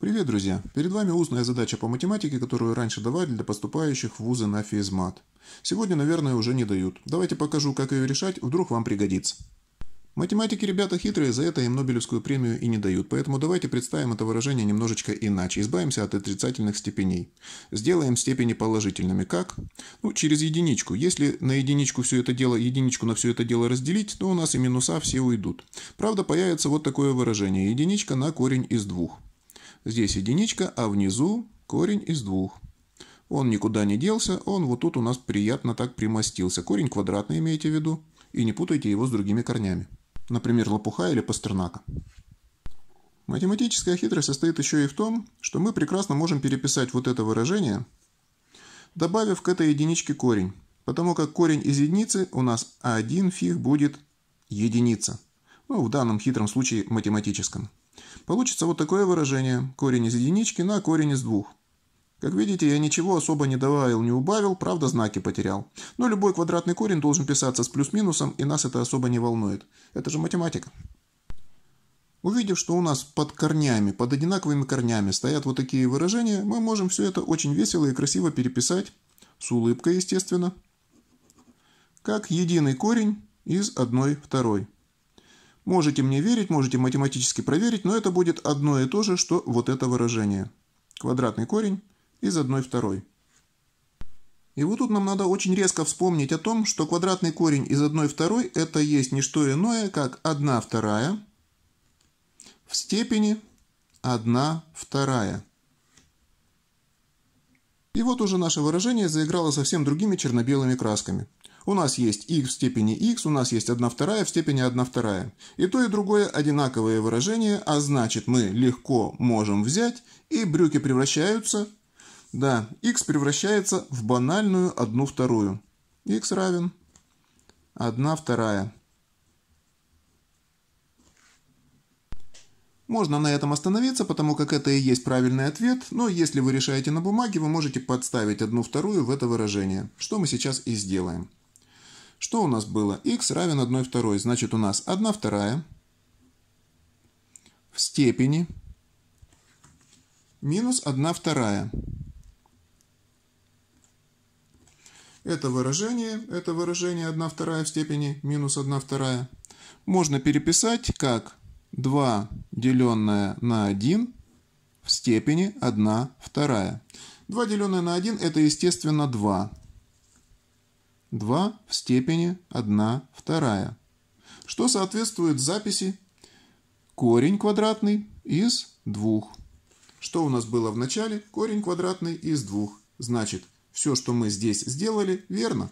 Привет, друзья! Перед вами устная задача по математике, которую раньше давали для поступающих в вузы на физмат. Сегодня, наверное, уже не дают. Давайте покажу, как ее решать, вдруг вам пригодится. Математики ребята хитрые, за это им Нобелевскую премию и не дают, поэтому давайте представим это выражение немножечко иначе, избавимся от отрицательных степеней. Сделаем степени положительными. Как? Ну, через единичку. Если на единичку все это дело, единичку на все это дело разделить, то у нас и минуса все уйдут. Правда, появится вот такое выражение. Единичка на корень из двух. Здесь единичка, а внизу корень из двух. Он никуда не делся, он вот тут у нас приятно так примостился. Корень квадратный имейте в виду, и не путайте его с другими корнями. Например, лопуха или пастернака. Математическая хитрость состоит еще и в том, что мы прекрасно можем переписать вот это выражение, добавив к этой единичке корень, потому как корень из единицы у нас один фиг будет единица. Ну, в данном хитром случае математическом. Получится вот такое выражение – корень из единички на корень из двух. Как видите, я ничего особо не добавил, не убавил, правда знаки потерял. Но любой квадратный корень должен писаться с плюс-минусом, и нас это особо не волнует. Это же математика. Увидев, что у нас под корнями, под одинаковыми корнями стоят вот такие выражения, мы можем все это очень весело и красиво переписать, с улыбкой, естественно, как единый корень из одной второй. Можете мне верить, можете математически проверить, но это будет одно и то же, что вот это выражение. Квадратный корень из 1 второй. И вот тут нам надо очень резко вспомнить о том, что квадратный корень из 1 второй это есть не что иное, как 1 вторая в степени 1 вторая. И вот уже наше выражение заиграло совсем другими черно-белыми красками. У нас есть x в степени x, у нас есть 1 вторая в степени 1 вторая. И то, и другое одинаковые выражения, а значит мы легко можем взять, и брюки превращаются, да, x превращается в банальную 1 вторую. x равен 1 вторая. Можно на этом остановиться, потому как это и есть правильный ответ, но если вы решаете на бумаге, вы можете подставить одну вторую в это выражение, что мы сейчас и сделаем. Что у нас было? x равен 1 второй. Значит, у нас 1 вторая в степени минус 1 вторая. Это выражение, это выражение 1 вторая в степени минус 1 вторая можно переписать как 2 деленное на 1 в степени 1 вторая. 2 деленное на 1 это естественно 2. 2 в степени 1 вторая, что соответствует записи корень квадратный из 2. Что у нас было в начале? Корень квадратный из 2. Значит, все, что мы здесь сделали, верно.